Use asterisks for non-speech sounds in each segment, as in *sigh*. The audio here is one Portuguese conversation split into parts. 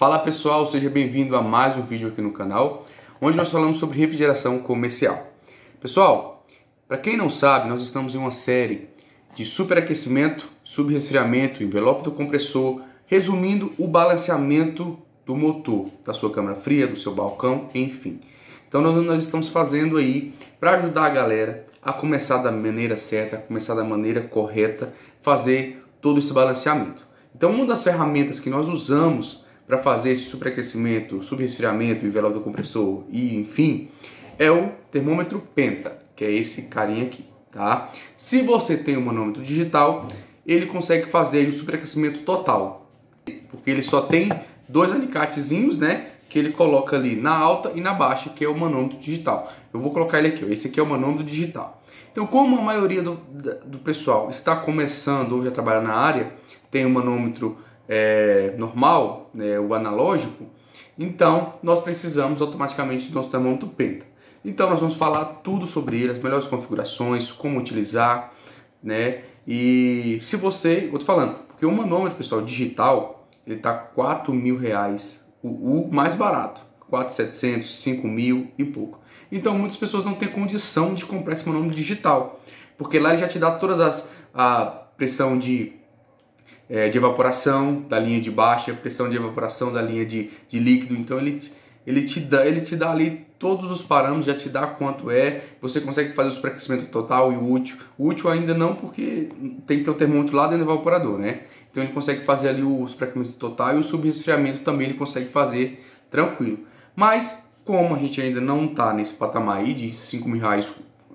Fala pessoal, seja bem-vindo a mais um vídeo aqui no canal, onde nós falamos sobre refrigeração comercial. Pessoal, para quem não sabe, nós estamos em uma série de superaquecimento, subresfriamento, envelope do compressor, resumindo o balanceamento do motor, da sua câmara fria, do seu balcão, enfim. Então nós, nós estamos fazendo aí para ajudar a galera a começar da maneira certa, a começar da maneira correta, fazer todo esse balanceamento. Então uma das ferramentas que nós usamos para fazer esse superaquecimento, subresfriamento, envelope do compressor e enfim, é o termômetro Penta, que é esse carinha aqui, tá? Se você tem um manômetro digital, ele consegue fazer o superaquecimento total, porque ele só tem dois alicatezinhos, né? Que ele coloca ali na alta e na baixa, que é o manômetro digital. Eu vou colocar ele aqui, ó. esse aqui é o manômetro digital. Então, como a maioria do, do pessoal está começando ou já trabalha na área, tem o um manômetro digital é, normal, né, o analógico, então nós precisamos automaticamente do nosso termômetro penta. Então nós vamos falar tudo sobre ele, as melhores configurações, como utilizar, né? E se você, eu tô falando, porque o manômetro, pessoal, digital, ele tá quatro mil reais, o, o mais barato, setecentos, cinco mil e pouco. Então muitas pessoas não têm condição de comprar esse manômetro digital, porque lá ele já te dá todas as a pressão de é, de evaporação da linha de baixa, pressão de evaporação da linha de, de líquido. Então ele, ele, te dá, ele te dá ali todos os parâmetros, já te dá quanto é, você consegue fazer o superaquecimento total e útil. Útil ainda não, porque tem que ter o termômetro lá dentro do evaporador, né? Então ele consegue fazer ali o superaquecimento total e o subresfriamento também ele consegue fazer tranquilo. Mas como a gente ainda não está nesse patamar aí de 5 mil reais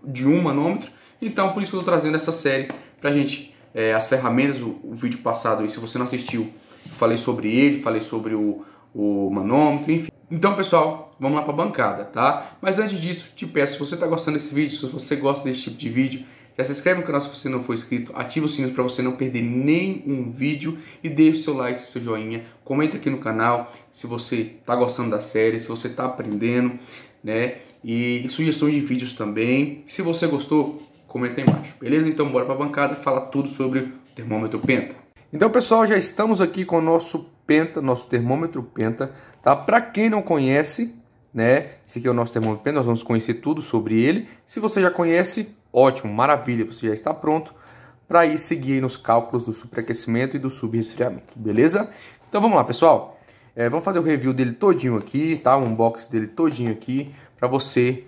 de um manômetro, então por isso que eu estou trazendo essa série para a gente é, as ferramentas, o, o, vídeo passado, se você não assistiu, falei sobre ele, falei sobre o, o manômetro, enfim. Então, pessoal, vamos lá para a bancada, tá? Mas antes disso, te peço, se você está gostando desse vídeo, se você gosta desse tipo de vídeo, já se inscreve no canal se você não for inscrito, ativa o sininho para você não perder nenhum vídeo e deixe seu like, seu joinha, comenta aqui no canal se você está gostando da série, se você está aprendendo, né? E sugestões de vídeos também. Se você gostou, comenta aí embaixo. Beleza? Então bora para a bancada falar tudo sobre o termômetro Penta. Então pessoal, já estamos aqui com o nosso Penta, nosso termômetro Penta, tá? Para quem não conhece, né? Esse aqui é o nosso termômetro Penta, nós vamos conhecer tudo sobre ele. Se você já conhece, ótimo, maravilha, você já está pronto para ir seguir nos cálculos do superaquecimento e do subresfriamento, beleza? Então vamos lá, pessoal. É, vamos fazer o review dele todinho aqui, tá? O unboxing dele todinho aqui para você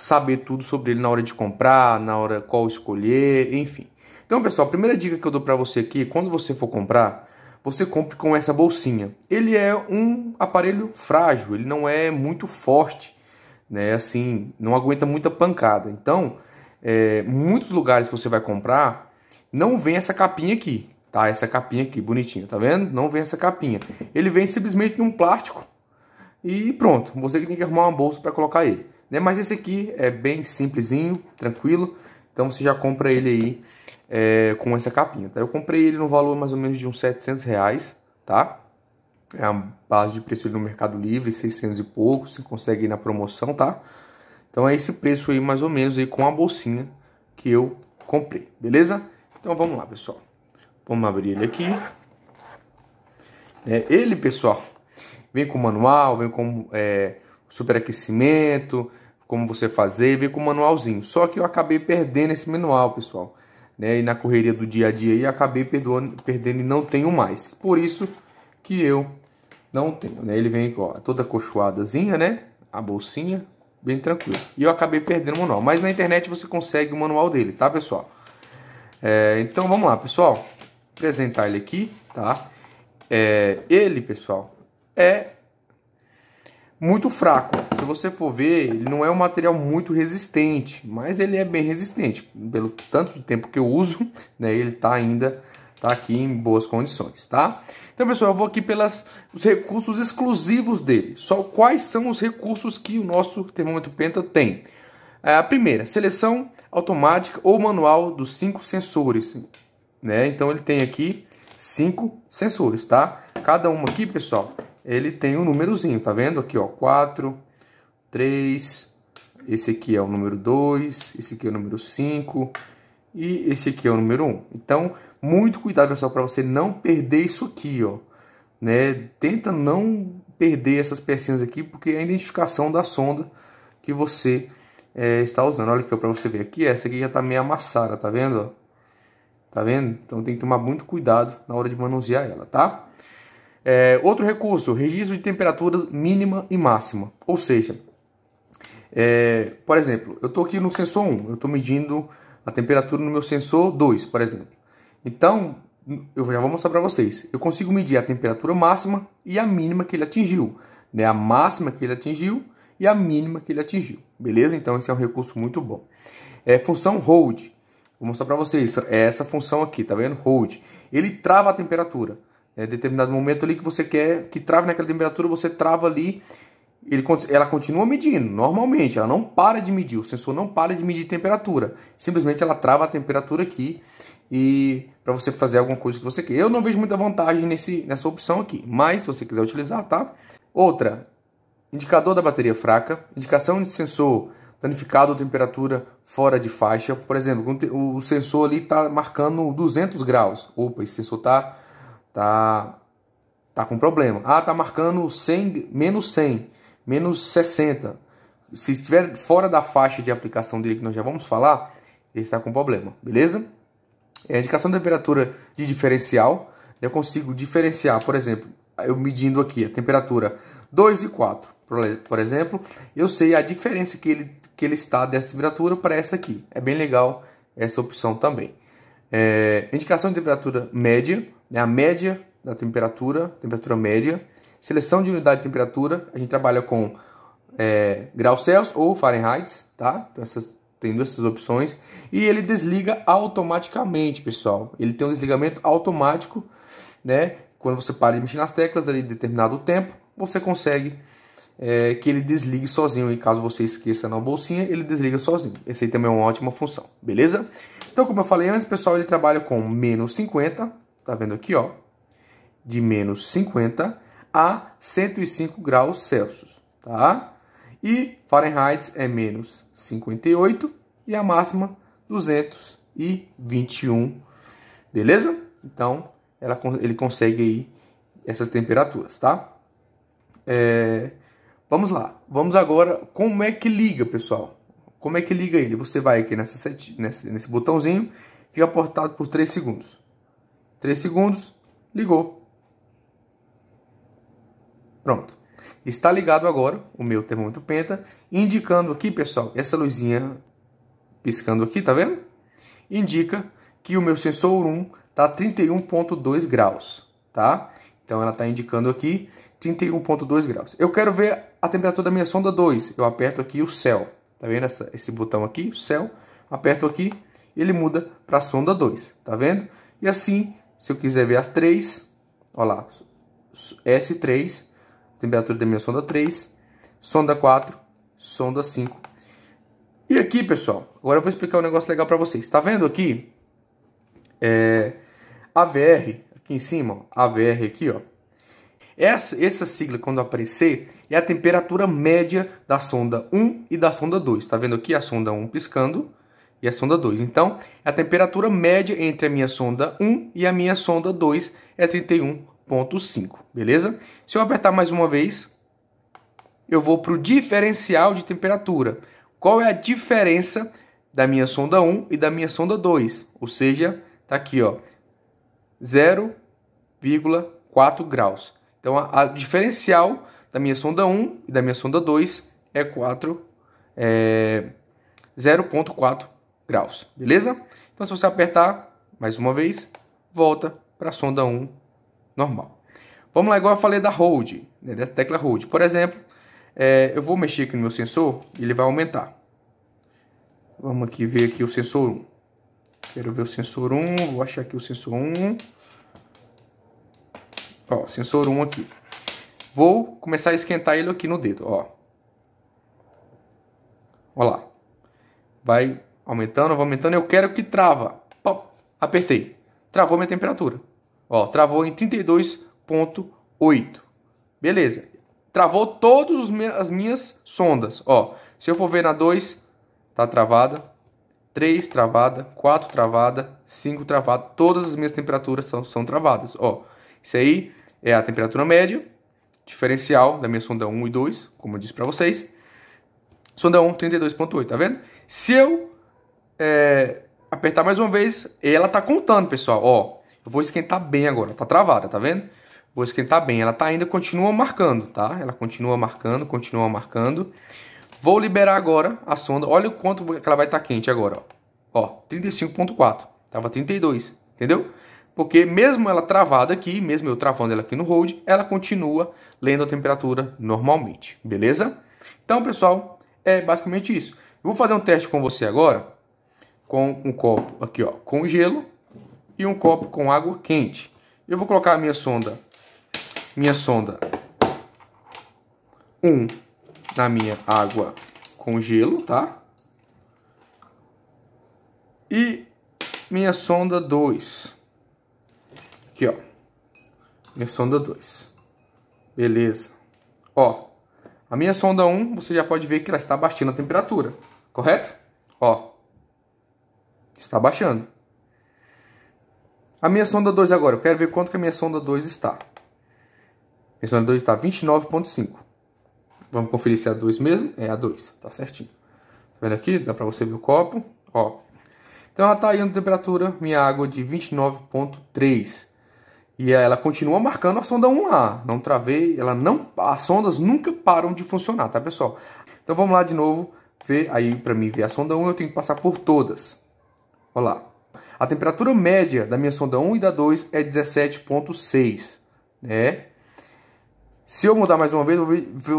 saber tudo sobre ele na hora de comprar, na hora qual escolher, enfim. Então, pessoal, a primeira dica que eu dou para você aqui, quando você for comprar, você compre com essa bolsinha. Ele é um aparelho frágil, ele não é muito forte, né? Assim, não aguenta muita pancada. Então, é, muitos lugares que você vai comprar, não vem essa capinha aqui, tá? Essa capinha aqui, bonitinha, tá vendo? Não vem essa capinha. Ele vem simplesmente num plástico e pronto. Você que tem que arrumar uma bolsa para colocar ele. Né? Mas esse aqui é bem simplesinho, tranquilo. Então você já compra ele aí é, com essa capinha, tá? Eu comprei ele no valor mais ou menos de uns 700 reais, tá? É a base de preço no Mercado Livre, 600 e pouco, você consegue ir na promoção, tá? Então é esse preço aí mais ou menos aí com a bolsinha que eu comprei, beleza? Então vamos lá, pessoal. Vamos abrir ele aqui. É, ele, pessoal, vem com manual, vem com é, superaquecimento, como você fazer, veio com o manualzinho. Só que eu acabei perdendo esse manual, pessoal. Né? E na correria do dia a dia e acabei perdoando, perdendo e não tenho mais. Por isso que eu não tenho, né? Ele vem ó, toda cochoadazinha, né? A bolsinha, bem tranquilo. E eu acabei perdendo o manual. Mas na internet você consegue o manual dele, tá, pessoal? É, então vamos lá, pessoal. Apresentar ele aqui, tá? É, ele, pessoal, é muito fraco. Se você for ver, ele não é um material muito resistente, mas ele é bem resistente. Pelo tanto de tempo que eu uso, *laughs* né, ele tá ainda tá aqui em boas condições, tá? Então, pessoal, eu vou aqui pelos recursos exclusivos dele. Só quais são os recursos que o nosso termômetro Penta tem? É, a primeira, seleção automática ou manual dos cinco sensores, né? Então ele tem aqui cinco sensores, tá? Cada um aqui, pessoal, ele tem um númerozinho, tá vendo? Aqui, ó, 4, 3, esse aqui é o número 2, esse aqui é o número 5 e esse aqui é o número 1. Então, muito cuidado, pessoal, para você não perder isso aqui, ó. Né? Tenta não perder essas pecinhas aqui, porque é a identificação da sonda que você é, está usando. Olha aqui, para você ver aqui, essa aqui já está meio amassada, tá vendo? Tá vendo? Então tem que tomar muito cuidado na hora de manusear ela, tá? É, outro recurso, registro de temperaturas mínima e máxima. Ou seja, é, por exemplo, eu estou aqui no sensor 1, eu estou medindo a temperatura no meu sensor 2, por exemplo. Então, eu já vou mostrar para vocês. Eu consigo medir a temperatura máxima e a mínima que ele atingiu. Né? A máxima que ele atingiu e a mínima que ele atingiu. Beleza? Então, esse é um recurso muito bom. É, função hold. Vou mostrar para vocês. É essa função aqui, tá vendo? Hold. Ele trava a temperatura é, determinado momento ali que você quer que trave naquela temperatura, você trava ali. Ele, ela continua medindo normalmente, ela não para de medir, o sensor não para de medir temperatura, simplesmente ela trava a temperatura aqui e para você fazer alguma coisa que você quer. Eu não vejo muita vantagem nesse, nessa opção aqui, mas se você quiser utilizar, tá? Outra, indicador da bateria fraca, indicação de sensor danificado ou temperatura fora de faixa. Por exemplo, o sensor ali está marcando 200 graus. Opa, esse sensor está tá, tá com problema. Ah, tá marcando 100, menos 100, menos 60. Se estiver fora da faixa de aplicação dele, que nós já vamos falar, ele está com problema, beleza? É a indicação da temperatura de diferencial. Eu consigo diferenciar, por exemplo, eu medindo aqui a temperatura 2 e 4, por exemplo, eu sei a diferença que ele, que ele está dessa temperatura para essa aqui. É bem legal essa opção também. É, indicação de temperatura média, né, a média da temperatura, temperatura média. Seleção de unidade de temperatura, a gente trabalha com é, graus Celsius ou Fahrenheit, tá? Então essas, tem duas opções. E ele desliga automaticamente, pessoal. Ele tem um desligamento automático, né? Quando você para de mexer nas teclas ali determinado tempo, você consegue é, que ele desligue sozinho. E caso você esqueça na bolsinha, ele desliga sozinho. Esse aí também é uma ótima função, beleza? Então, como eu falei antes, pessoal, ele trabalha com menos 50, tá vendo aqui, ó, de menos 50 a 105 graus Celsius, tá? E Fahrenheit é menos 58 e a máxima 221, beleza? Então, ela, ele consegue aí essas temperaturas, tá? É, vamos lá, vamos agora, como é que liga, pessoal? Como é que liga ele? Você vai aqui nessa set, nesse, nesse botãozinho, fica apertado por 3 segundos. 3 segundos, ligou. Pronto. Está ligado agora o meu termômetro penta, indicando aqui, pessoal, essa luzinha piscando aqui, tá vendo? Indica que o meu sensor 1 está 31.2 graus, tá? Então ela está indicando aqui 31.2 graus. Eu quero ver a temperatura da minha sonda 2. Eu aperto aqui o céu, tá vendo essa, esse botão aqui, céu. Aperto aqui, ele muda para a sonda 2, tá vendo? E assim se eu quiser ver as três, olha lá, S3, temperatura da minha sonda 3, sonda 4, sonda 5. E aqui, pessoal, agora eu vou explicar um negócio legal para vocês. Está vendo aqui? É, VR, aqui em cima, ó, VR aqui, ó. Essa, essa sigla, quando aparecer, é a temperatura média da sonda 1 e da sonda 2. Está vendo aqui a sonda 1 piscando e a sonda 2. Então, a temperatura média entre a minha sonda 1 e a minha sonda 2 é 31,5, beleza? Se eu apertar mais uma vez, eu vou para o diferencial de temperatura. Qual é a diferença da minha sonda 1 e da minha sonda 2? Ou seja, está aqui, ó, 0,4 graus. Então, a, a, diferencial da minha sonda 1 e da minha sonda 2 é 4, é, 0,4 graus, beleza? Então, se você apertar mais uma vez, volta para a sonda 1 normal. Vamos lá, igual eu falei da hold, né, da tecla hold. Por exemplo, é, eu vou mexer aqui no meu sensor e ele vai aumentar. Vamos aqui ver aqui o sensor 1. Quero ver o sensor 1, vou achar aqui o sensor 1. Ó, sensor 1 aqui. Vou começar a esquentar ele aqui no dedo, ó. Ó lá. Vai Aumentando, vou aumentando. Eu quero que trava. Pop, apertei. Travou minha temperatura. Ó, travou em 32.8. Beleza. Travou todas as minhas sondas. Ó, se eu for ver na 2, tá travada. 3 travada, 4 travada, 5 travada. Todas as minhas temperaturas são, são travadas. Ó, isso aí é a temperatura média, diferencial da minha sonda 1 e 2, como eu disse para vocês. Sonda 1, 32.8, tá vendo? Se eu é, apertar mais uma vez. E ela tá contando, pessoal. Ó, eu vou esquentar bem agora. Tá travada, tá vendo? Vou esquentar bem. Ela tá ainda continua marcando, tá? Ela continua marcando, continua marcando. Vou liberar agora a sonda. Olha o quanto que ela vai estar tá quente agora. Ó, ó 35.4. Tava 32, entendeu? Porque mesmo ela travada aqui, mesmo eu travando ela aqui no hold, ela continua lendo a temperatura normalmente, beleza? Então, pessoal, é basicamente isso. Eu vou fazer um teste com você agora com um copo aqui, ó, com gelo e um copo com água quente. Eu vou colocar a minha sonda, minha sonda 1 um, na minha água com gelo, tá? E minha sonda 2. Aqui, ó. Minha sonda 2. Beleza. Ó, a minha sonda 1, um, você já pode ver que ela está baixando a temperatura, correto? Ó, Está baixando. A minha sonda 2 agora, eu quero ver quanto que a minha sonda 2 está. A Minha sonda 2 está 29.5. Vamos conferir se é a 2 mesmo? É a 2, tá certinho. Tá vendo aqui? Dá para você ver o copo, ó. Então ela tá aí na temperatura, minha água de 29.3. E ela continua marcando a sonda 1 lá. Não travei, ela não as sondas nunca param de funcionar, tá, pessoal? Então vamos lá de novo ver aí para mim ver a sonda 1, eu tenho que passar por todas. Olha lá. A temperatura média da minha sonda 1 e da 2 é 17,6. Né? Se eu mudar mais uma vez, eu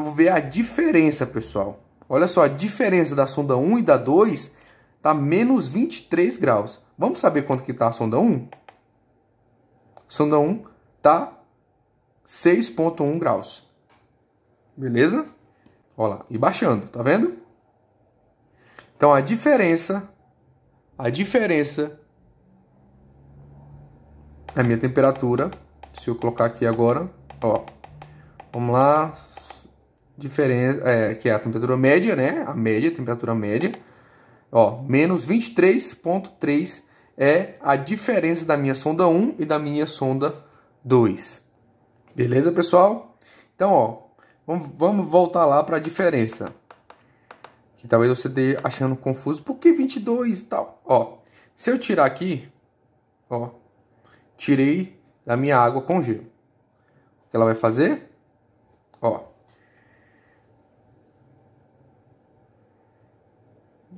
vou, ver, a diferença, pessoal. Olha só, a diferença da sonda 1 e da 2 está menos 23 graus. Vamos saber quanto que está a sonda 1? Sonda 1 está 6,1 graus. Beleza? Olha lá, e baixando, tá vendo? Então a diferença a diferença é a minha temperatura. Se eu colocar aqui agora, ó, vamos lá, diferença, é, que é a temperatura média, né? A média, temperatura média. Ó, menos 23.3 é a diferença da minha sonda 1 e da minha sonda 2. Beleza, pessoal? Então, ó, vamos, vamos voltar lá para a diferença que talvez você esteja achando confuso, por que 22 e tal? Ó, se eu tirar aqui, ó, tirei da minha água com gelo. O que ela vai fazer? Ó.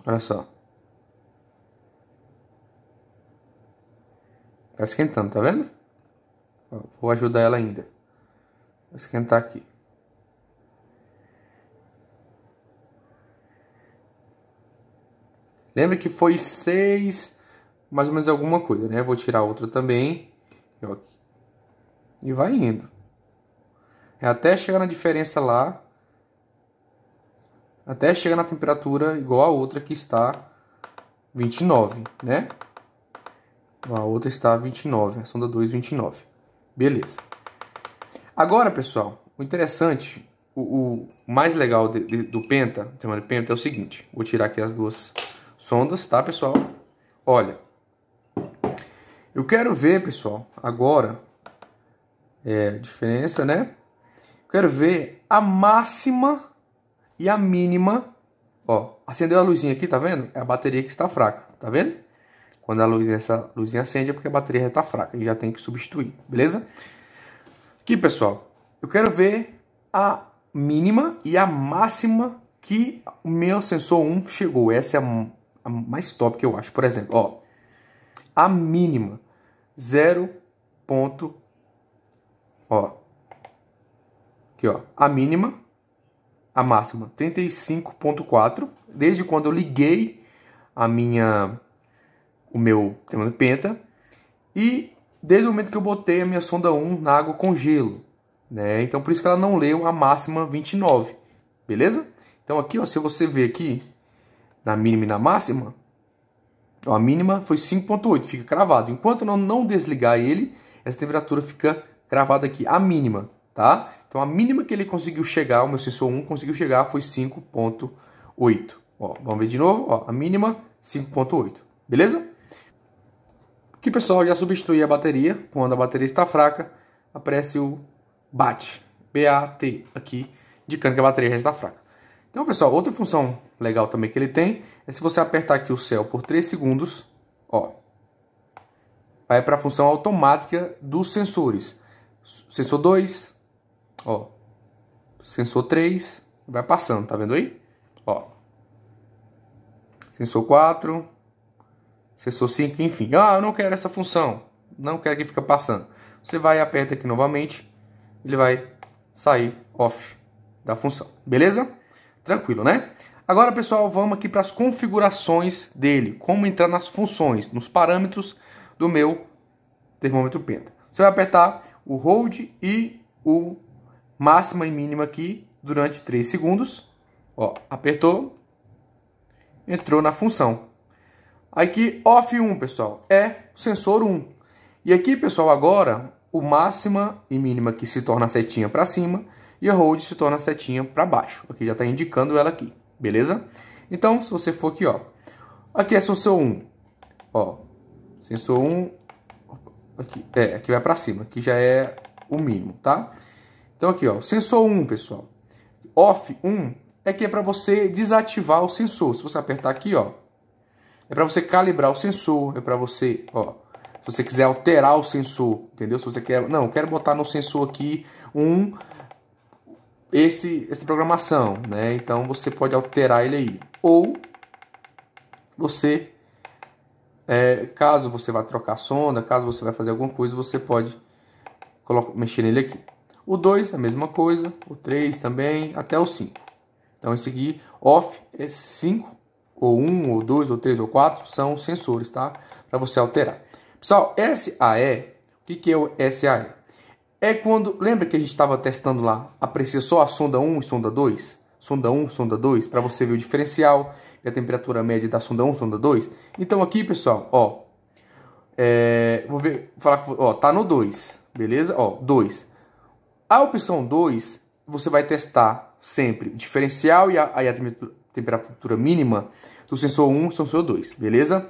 Olha só. Tá esquentando, tá vendo? Ó, vou ajudar ela ainda. Vou esquentar aqui. Lembra que foi 6, mais ou menos alguma coisa, né? Vou tirar outra também. E vai indo. É até chegar na diferença lá. Até chegar na temperatura igual a outra que está 29, né? A outra está 29, a sonda 2, 29. Beleza. Agora, pessoal, o interessante, o, o mais legal de, de, do Penta, tema de Penta, é o seguinte. Vou tirar aqui as duas sondas, tá, pessoal? Olha, eu quero ver, pessoal, agora, é, diferença, né? quero ver a máxima e a mínima, ó, acendeu a luzinha aqui, tá vendo? É a bateria que está fraca, tá vendo? Quando a luz, essa luzinha acende é porque a bateria já está fraca e já tem que substituir, beleza? Aqui, pessoal, eu quero ver a mínima e a máxima que o meu sensor 1 chegou. Essa é a a mais top que eu acho. Por exemplo, ó, a mínima 0. Ponto, ó, aqui ó, a mínima, a máxima 35.4, desde quando eu liguei a minha o meu tema penta e desde o momento que eu botei a minha sonda 1 na água com gelo, né? Então por isso que ela não leu a máxima 29, beleza? Então aqui, ó, se você ver aqui, na mínima e na máxima, a mínima foi 5.8, fica cravado. Enquanto não, não desligar ele, essa temperatura fica cravada aqui, a mínima, tá? Então a mínima que ele conseguiu chegar, o meu sensor 1 conseguiu chegar foi 5.8. vamos ver de novo, ó, a mínima 5.8, beleza? Aqui pessoal, já substitui a bateria, quando a bateria está fraca, aparece o BAT, B-A-T, aqui, indicando que a bateria já está fraca. Então, pessoal, outra função legal também que ele tem é se você apertar aqui o céu por 3 segundos, ó, vai para a função automática dos sensores. Sensor 2, ó, sensor 3, vai passando, tá vendo aí? Ó, sensor 4, sensor 5, enfim. Ah, eu não quero essa função, não quero que fica passando. Você vai e aperta aqui novamente, ele vai sair off da função, beleza? Tranquilo, né? Agora, pessoal, vamos aqui para as configurações dele, como entrar nas funções, nos parâmetros do meu termômetro penta. Você vai apertar o hold e o máxima e mínima aqui durante 3 segundos. Ó, apertou, entrou na função. Aqui, off 1, pessoal, é o sensor 1. E aqui, pessoal, agora, o máxima e mínima que se torna a setinha para cima e o hold se torna a setinha para baixo. Aqui já está indicando ela aqui, beleza? Então, se você for aqui, ó, aqui é sensor 1, ó, sensor 1, aqui, é, aqui vai para cima, aqui já é o mínimo, tá? Então aqui, ó, sensor 1, pessoal, off 1 é que é para você desativar o sensor. Se você apertar aqui, ó, é para você calibrar o sensor, é para você, ó, se você quiser alterar o sensor, entendeu? Se você quer, não, eu quero botar no sensor aqui um esse, essa programação, né? Então você pode alterar ele aí. Ou você, é, caso você vá trocar a sonda, caso você vai fazer alguma coisa, você pode colocar, mexer nele aqui. O 2 a mesma coisa, o 3 também, até o 5. Então esse aqui, off é 5, ou 1, um, ou 2, ou 3, ou 4, são sensores, tá? Para você alterar. Pessoal, SAE, o que, que é o SAE? é quando. Lembra que a gente estava testando lá? Aparecia só a sonda 1 e sonda 2? Sonda 1, sonda 2, para você ver o diferencial e a temperatura média da sonda 1, sonda 2. Então aqui, pessoal, ó. É, vou ver, vou falar, ó, tá no 2, beleza? Ó, 2. A opção 2, você vai testar sempre o diferencial e a, e a temperatura mínima do sensor 1 e do sensor 2, beleza?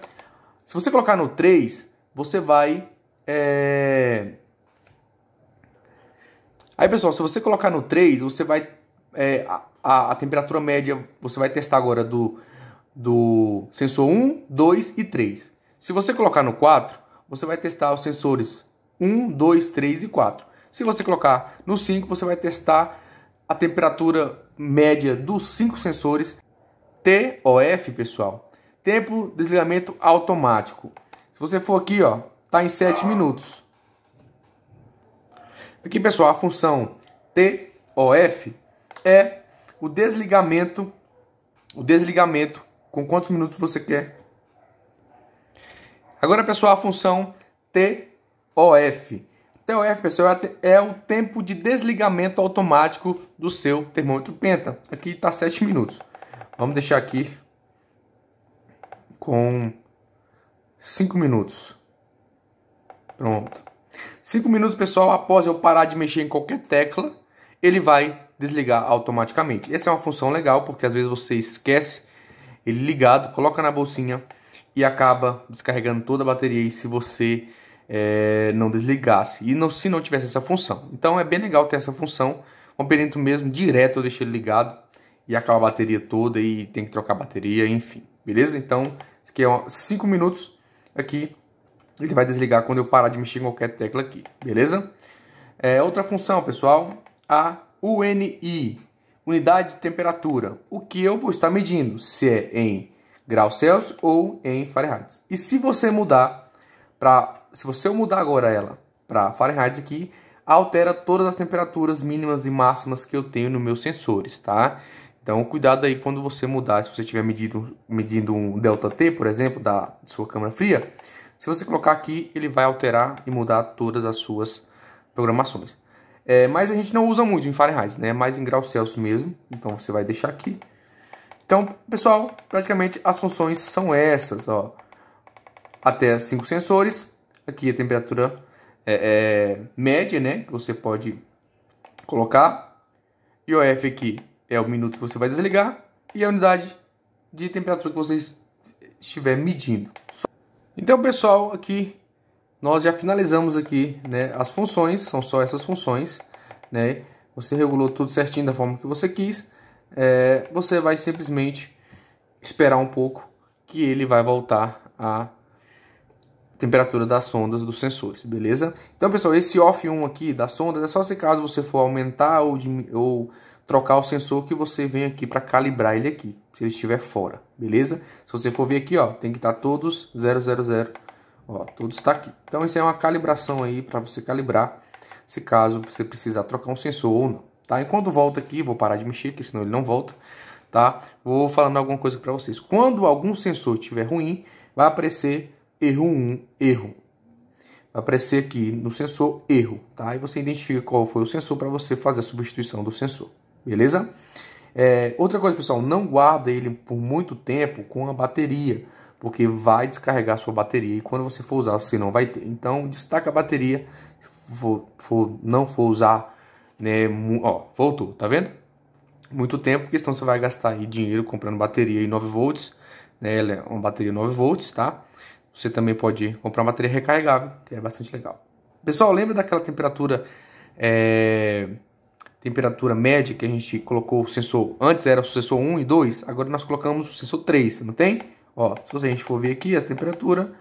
Se você colocar no 3, você vai. É, Aí, pessoal, se você colocar no 3, você vai. É, a, a, temperatura média você vai testar agora do, do sensor 1, 2 e 3. Se você colocar no 4, você vai testar os sensores 1, 2, 3 e 4. Se você colocar no 5, você vai testar a temperatura média dos 5 sensores TOF, pessoal. Tempo de desligamento automático. Se você for aqui, ó, tá em 7 minutos. Aqui, pessoal, a função TOF é o desligamento, o desligamento com quantos minutos você quer. Agora, pessoal, a função TOF. TOF, pessoal, é, é o tempo de desligamento automático do seu termômetro penta. Aqui está 7 minutos. Vamos deixar aqui com 5 minutos. Pronto. Cinco minutos, pessoal, após eu parar de mexer em qualquer tecla, ele vai desligar automaticamente. Essa é uma função legal, porque às vezes você esquece ele ligado, coloca na bolsinha e acaba descarregando toda a bateria e se você é, não desligasse e não, se não tivesse essa função. Então é bem legal ter essa função. O perento mesmo direto eu deixei ele ligado e acaba a bateria toda e tem que trocar a bateria, enfim. Beleza? Então, isso aqui é 5 minutos aqui ele vai desligar quando eu parar de mexer em qualquer tecla aqui, beleza? É, outra função, pessoal, a UNI, unidade de temperatura. O que eu vou estar medindo, se é em graus Celsius ou em Fahrenheit. E se você mudar para, se você mudar agora ela para Fahrenheit aqui, altera todas as temperaturas mínimas e máximas que eu tenho nos meus sensores, tá? Então, cuidado aí quando você mudar, se você estiver medindo, medindo um delta T, por exemplo, da sua câmera fria, se você colocar aqui, ele vai alterar e mudar todas as suas programações. É, mas a gente não usa muito em Fahrenheit, né? É mais em graus Celsius mesmo. Então você vai deixar aqui. Então, pessoal, praticamente as funções são essas, ó. Até cinco sensores. Aqui a temperatura é, é, média, né? Que você pode colocar. E o F aqui é o minuto que você vai desligar. E a unidade de temperatura que você estiver medindo. Então, pessoal, aqui nós já finalizamos aqui né, as funções, são só essas funções. Né? Você regulou tudo certinho da forma que você quis. É, você vai simplesmente esperar um pouco que ele vai voltar a temperatura das sondas dos sensores, beleza? Então, pessoal, esse off 1 aqui das sondas é só se caso você for aumentar ou, ou trocar o sensor que você vem aqui para calibrar ele aqui, se ele estiver fora, beleza? Se você for ver aqui, ó, tem que estar tá todos 000, ó, todos está aqui. Então isso é uma calibração aí para você calibrar, se caso você precisar trocar um sensor ou não, tá? Enquanto volta aqui, vou parar de mexer, porque senão ele não volta, tá? Vou falando alguma coisa para vocês. Quando algum sensor estiver ruim, vai aparecer erro 1, erro, vai aparecer aqui no sensor erro, tá? E você identifica qual foi o sensor para você fazer a substituição do sensor. Beleza? É, outra coisa, pessoal, não guarda ele por muito tempo com a bateria, porque vai descarregar sua bateria e quando você for usar, você não vai ter. Então, destaca a bateria, se for, for, não for usar, né, ó, voltou, tá vendo? Muito tempo, porque senão você vai gastar aí dinheiro comprando bateria em 9 volts, né, ela é uma bateria 9 volts, tá? Você também pode comprar uma bateria recarregável, que é bastante legal. Pessoal, lembra daquela temperatura... É temperatura média que a gente colocou o sensor, antes era o sensor 1 e 2, agora nós colocamos o sensor 3, não tem? Ó, se a gente for ver aqui a temperatura,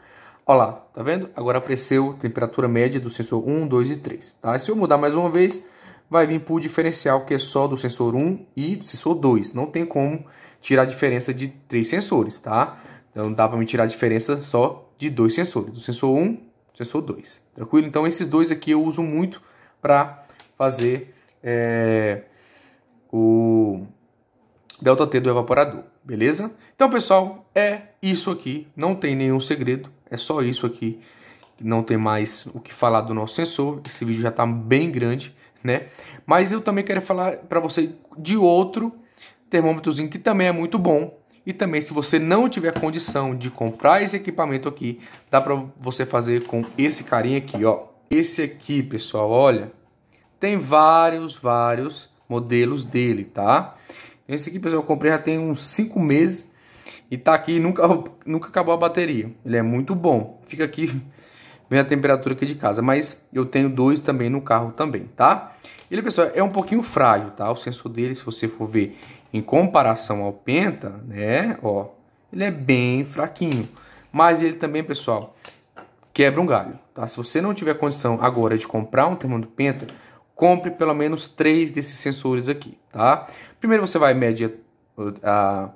ó lá, tá vendo? Agora apareceu a temperatura média do sensor 1, 2 e 3, tá? se eu mudar mais uma vez, vai vir por diferencial que é só do sensor 1 e do sensor 2, não tem como tirar a diferença de três sensores, tá? Então dá para me tirar a diferença só de dois sensores, do sensor 1 e do sensor 2, tranquilo? Então esses dois aqui eu uso muito para fazer é, o delta T do evaporador, beleza? Então, pessoal, é isso aqui, não tem nenhum segredo, é só isso aqui, não tem mais o que falar do nosso sensor, esse vídeo já está bem grande, né? Mas eu também quero falar para você de outro termômetrozinho que também é muito bom, e também, se você não tiver condição de comprar esse equipamento aqui, dá para você fazer com esse carinha aqui, ó. Esse aqui, pessoal, olha. Tem vários, vários modelos dele, tá? Esse aqui, pessoal, eu comprei já tem uns 5 meses e tá aqui nunca nunca acabou a bateria. Ele é muito bom. Fica aqui *laughs* vem a temperatura aqui de casa, mas eu tenho dois também no carro também, tá? Ele, pessoal, é um pouquinho frágil, tá? O sensor dele, se você for ver em comparação ao Penta, né, ó, ele é bem fraquinho. Mas ele também, pessoal, quebra um galho, tá? Se você não tiver condição agora de comprar um termômetro Penta, compre pelo menos três desses sensores aqui, tá? Primeiro você vai medir a, uh, a,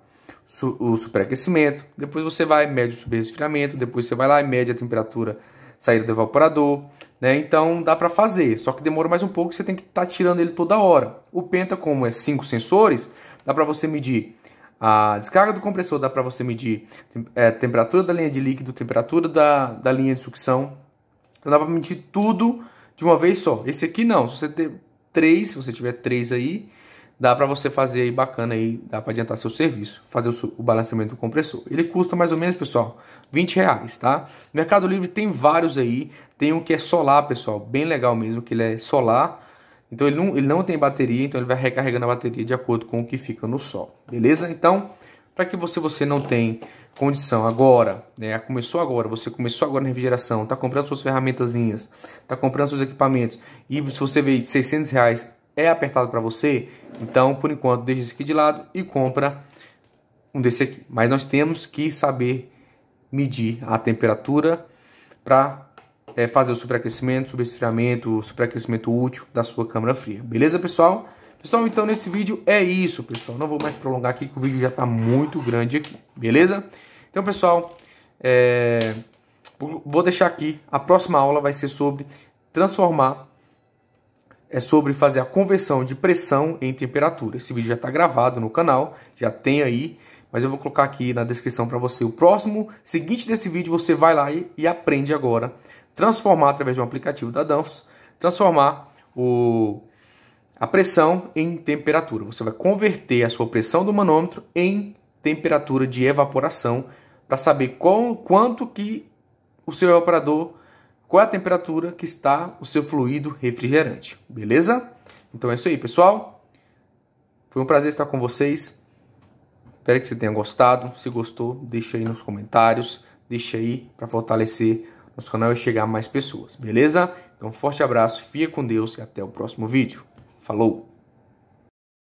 su, o superaquecimento, depois você vai medir o subresfriamento, depois você vai lá e mede a temperatura saída do evaporador, né? Então dá para fazer, só que demora mais um pouco, você tem que estar tá tirando ele toda hora. O Penta, como é cinco sensores, dá para você medir a descarga do compressor, dá para você medir é, temperatura da linha de líquido, temperatura da, da linha de sucção, então dá para medir tudo de uma vez só. Esse aqui não, se você ter três, se você tiver três aí, dá para você fazer aí bacana aí, dá para adiantar seu serviço, fazer o, o, balanceamento do compressor. Ele custa mais ou menos, pessoal, 20 reais, tá? Mercado Livre tem vários aí, tem um que é solar, pessoal, bem legal mesmo, que ele é solar, então ele não, ele não tem bateria, então ele vai recarregando a bateria de acordo com o que fica no sol, beleza? Então, para que você, você não tem condição agora, né? Começou agora, você começou agora na refrigeração, está comprando suas ferramentazinhas, está comprando seus equipamentos e se você vê 600 reais é apertado para você, então por enquanto deixa esse aqui de lado e compra um desse aqui. Mas nós temos que saber medir a temperatura para é, fazer o superaquecimento, subesfriamento, o superaquecimento útil da sua câmera fria. Beleza, pessoal? Pessoal, então nesse vídeo é isso, pessoal. Não vou mais prolongar aqui que o vídeo já está muito grande aqui, beleza? Então, pessoal, é... vou deixar aqui. A próxima aula vai ser sobre transformar, é sobre fazer a conversão de pressão em temperatura. Esse vídeo já está gravado no canal, já tem aí, mas eu vou colocar aqui na descrição para você. O próximo, seguinte desse vídeo, você vai lá e, e aprende agora. Transformar através de um aplicativo da Danfoss, transformar o a pressão em temperatura. Você vai converter a sua pressão do manômetro em temperatura de evaporação para saber qual, quanto que o seu operador, qual é a temperatura que está o seu fluido refrigerante, beleza? Então é isso aí, pessoal. Foi um prazer estar com vocês. Espero que você tenha gostado. Se gostou, deixa aí nos comentários, deixa aí para fortalecer nosso canal e chegar a mais pessoas, beleza? Então, um forte abraço, fia com Deus e até o próximo vídeo. Falou!